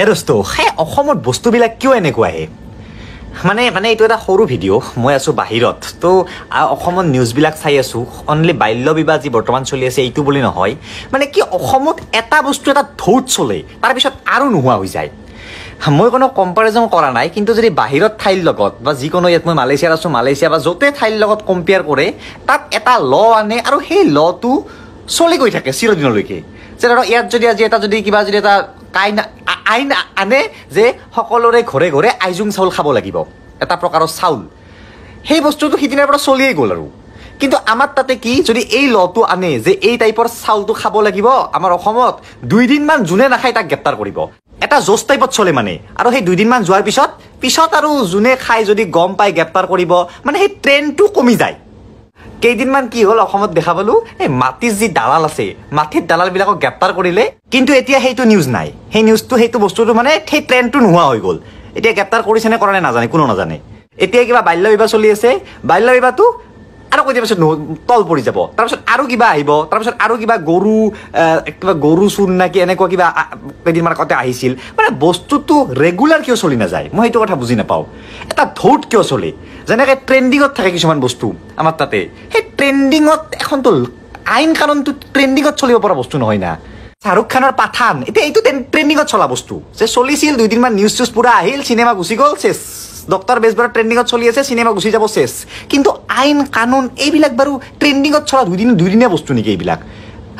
হে দোস্ত হে অসমত বস্তুবিলাক কিয় এনেকুৱাহে মানে মানে এইটো এটা সৰু ভিডিঅ' মই আছোঁ বাহিৰত ত' অসমত নিউজবিলাক চাই আছোঁ অনলি বাল্য বিবাহ যি বৰ্তমান চলি আছে এইটো বুলি নহয় মানে কি অসমত এটা বস্তু এটা ধৌত চলে তাৰপিছত আৰু নোহোৱা হৈ যায় মই কোনো কম্পেৰিজন কৰা নাই কিন্তু যদি বাহিৰত ঠাইৰ লগত বা যিকোনো ইয়াত মই মালেছিয়াত আছোঁ মালেছিয়া বা য'তে ঠাইৰ লগত কম্পেয়াৰ কৰে তাত এটা ল আনে আৰু সেই লটো চলি গৈ থাকে চিৰদিনলৈকে যে ধৰক ইয়াত যদি আজি এটা যদি কিবা যদি এটা কাইনা আইন আনে যে সকলোৰে ঘৰে ঘৰে আইজুং চাউল খাব লাগিব এটা প্ৰকাৰৰ চাউল সেই বস্তুটো সিদিনাৰ পৰা চলিয়েই গ'ল আৰু কিন্তু আমাৰ তাতে কি যদি এই লটো আনে যে এই টাইপৰ চাউলটো খাব লাগিব আমাৰ অসমত দুইদিনমান যোনে নাখায় তাক গ্ৰেপ্তাৰ কৰিব এটা জোচ টাইপত চলে মানে আৰু সেই দুইদিনমান যোৱাৰ পিছত পিছত আৰু যোনে খাই যদি গম পায় গ্ৰেপ্তাৰ কৰিব মানে সেই ট্ৰেণ্ডটো কমি যায় কেইদিনমান কি হ'ল অসমত দেখা পালোঁ এই মাটিৰ যি দালাল আছে মাটিৰ দালালবিলাকক গ্ৰেপ্তাৰ কৰিলে কিন্তু এতিয়া সেইটো নিউজ নাই সেই নিউজটো সেইটো বস্তুটো মানে সেই ট্ৰেণ্ডটো নোহোৱা হৈ গ'ল এতিয়া গ্ৰেপ্তাৰ কৰিছেনে কৰা নাই নাজানে কোনো নাজানে এতিয়া কিবা বাল্য বিবাহ চলি আছে বাল্য বিবাহটো আৰু কেতিয়াবা তল পৰি যাব তাৰপিছত আৰু কিবা আহিব তাৰপিছত আৰু কিবা গৰু কিবা গৰু চোন নাকি এনেকুৱা কিবা কেইদিনমান আগতে আহিছিল মানে বস্তুটো ৰেগুলাৰ কিয় চলি নাযায় মই সেইটো কথা বুজি নাপাওঁ এটা ধৌত কিয় চলে যেনেকৈ ট্ৰেণ্ডিঙত থাকে কিছুমান বস্তু আমাৰ তাতে সেই ট্ৰেণ্ডিঙত এখনতো আইন কাৰণটো ট্ৰেণ্ডিঙত চলিব পৰা বস্তু নহয় না শ্বাহৰুখ খানৰ পাঠান এতিয়া এইটো ট্ৰেণ্ডিঙত চলা বস্তু যে চলিছিল দুদিনমান নিউজ চিউজ পূৰা আহিল চিনেমা গুচি গ'ল চেচ ডক্টৰ বেজবৰা ট্ৰেণ্ডিঙত চলি আছে চিনেমা গুচি যাব চেচ কিন্তু আইন কানুন এইবিলাক বাৰু ট্ৰেণ্ডিঙত চলা দুদিন দুইদিনীয়া বস্তু নেকি এইবিলাক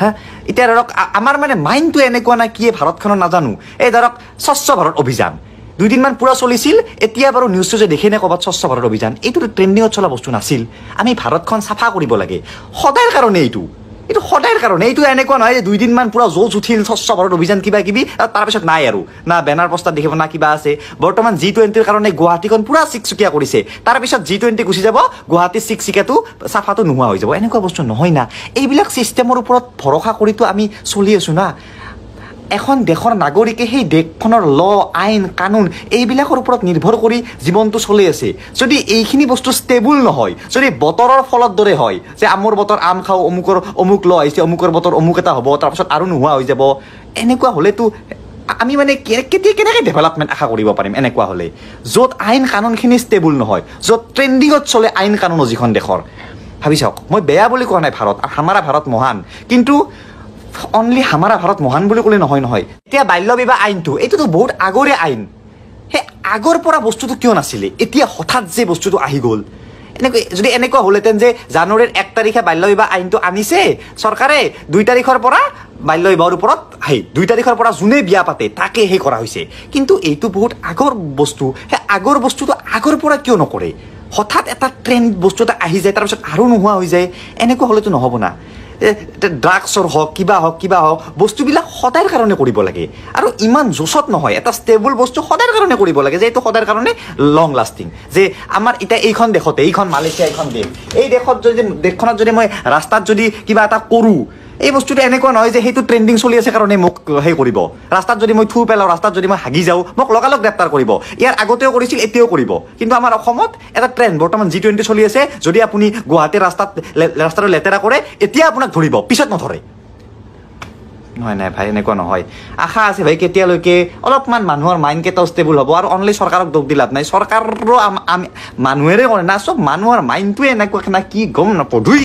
হা এতিয়া ধৰক আমাৰ মানে মাইণ্ডটো এনেকুৱা নাই কিয়ে ভাৰতখনৰ নাজানো এই ধৰক স্বচ্ছ ভাৰত অভিযান দুদিনমান পূৰা চলিছিল এতিয়া বাৰু নিউজ চিউজে দেখে নে ক'ৰবাত স্বচ্ছ ভাৰত অভিযান এইটোতো ট্ৰেণ্ডিঙত চলা বস্তু নাছিল আমি ভাৰতখন চাফা কৰিব লাগে সদায় কাৰণে এইটো এইটো সদায়ৰ কাৰণে এইটো এনেকুৱা নহয় যে দুইদিনমান পূৰা জোচ উঠিল স্বচ্ছ ভাৰত অভিযান কিবা কিবি আৰু তাৰপিছত নাই আৰু না বেনাৰ প্ৰস্তাৱ দেখিব না কিবা আছে বৰ্তমান জি টুৱেণ্টিৰ কাৰণে গুৱাহাটীখন পূৰা চিকচুকীয়া কৰিছে তাৰপিছত জি টুৱেণ্টি গুচি যাব গুৱাহাটী চিকচিকীয়াটো চাফাটো নোহোৱা হৈ যাব এনেকুৱা বস্তু নহয় না এইবিলাক ছিষ্টেমৰ ওপৰত ভৰসা কৰিতো আমি চলি আছোঁ না এখন দেশৰ নাগৰিকে সেই দেশখনৰ ল আইন কানুন এইবিলাকৰ ওপৰত নিৰ্ভৰ কৰি জীৱনটো চলি আছে যদি এইখিনি বস্তু ষ্টেবুল নহয় যদি বতৰৰ ফলত দৰে হয় যে আমৰ বতৰ আম খাওঁ অমুকৰ অমুক ল আহিছে অমুকৰ বতৰ অমুক এটা হ'ব তাৰপিছত আৰু নোহোৱা হৈ যাব এনেকুৱা হ'লেতো আমি মানে কেতিয়া কেনেকৈ ডেভেলপমেণ্ট আশা কৰিব পাৰিম এনেকুৱা হ'লে য'ত আইন কানুনখিনি ষ্টেবুল নহয় য'ত ট্ৰেণ্ডিঙত চলে আইন কানুন যিখন দেশৰ ভাবি চাওক মই বেয়া বুলি কোৱা নাই ভাৰত আমাৰ ভাৰত মহান কিন্তু অনলি আমাৰ ভাৰত মহান বুলি ক'লে নহয় নহয় এতিয়া বাল্য বিবাহ আইনটো এইটোতো বহুত আগৰে আইন সেই আগৰ পৰা বস্তুটো কিয় নাছিলে এতিয়া হঠাৎ যে বস্তুটো আহি গ'ল এনেকৈ যদি এনেকুৱা হ'লহেঁতেন যে জানুৱাৰীৰ এক তাৰিখে বাল্য বিবাহ আইনটো আনিছে চৰকাৰে দুই তাৰিখৰ পৰা বাল্য বিবাহৰ ওপৰত সেই দুই তাৰিখৰ পৰা যোনে বিয়া পাতে তাকে সেই কৰা হৈছে কিন্তু এইটো বহুত আগৰ বস্তু সেই আগৰ বস্তুটো আগৰ পৰা কিয় নকৰে হঠাৎ এটা ট্ৰেণ্ড বস্তু এটা আহি যায় তাৰপিছত আৰু নোহোৱা হৈ যায় এনেকুৱা হ'লেতো নহ'ব না ড্ৰাগছৰ হওক কিবা হওক কিবা হওক বস্তুবিলাক সদায়ৰ কাৰণে কৰিব লাগে আৰু ইমান জোচত নহয় এটা ষ্টেবল বস্তু সদায়ৰ কাৰণে কৰিব লাগে যে এইটো সদায়ৰ কাৰণে লং লাষ্টিং যে আমাৰ এতিয়া এইখন দেশতে এইখন মালয়েছিয়া এইখন দেশ এই দেশত যদি দেশখনত যদি মই ৰাস্তাত যদি কিবা এটা কৰোঁ এই বস্তুটো এনেকুৱা নহয় যে সেইটো ট্ৰেণ্ডিং চলি আছে কাৰণে মোক সেই কৰিব ৰাস্তাত যদি মই থু পেলাওঁ ৰাস্তাত যদি মই হাগি যাওঁ মোক লগালগ গ্ৰেপ্তাৰ কৰিব ইয়াৰ আগতেও কৰিছিল এতিয়াও কৰিব কিন্তু আমাৰ অসমত এটা ট্ৰেণ্ড বৰ্তমান জি টুৱেণ্টি চলি আছে যদি আপুনি গুৱাহাটীৰ ৰাস্তাত ৰাস্তাটো লেতেৰা কৰে এতিয়া আপোনাক ধৰিব পিছত নধৰে নহয় নাই ভাই এনেকুৱা নহয় আশা আছে ভাই কেতিয়ালৈকে অলপমান মানুহৰ মাইণ্ড কেইটাও ষ্টেবল হ'ব আৰু অনলি চৰকাৰক দোষ দি লাভ নাই চৰকাৰৰো মানুহেৰে কৰে না চব মানুহৰ মাইণ্ডটোৱে এনেকুৱা কি গম নপঢ়োৱেই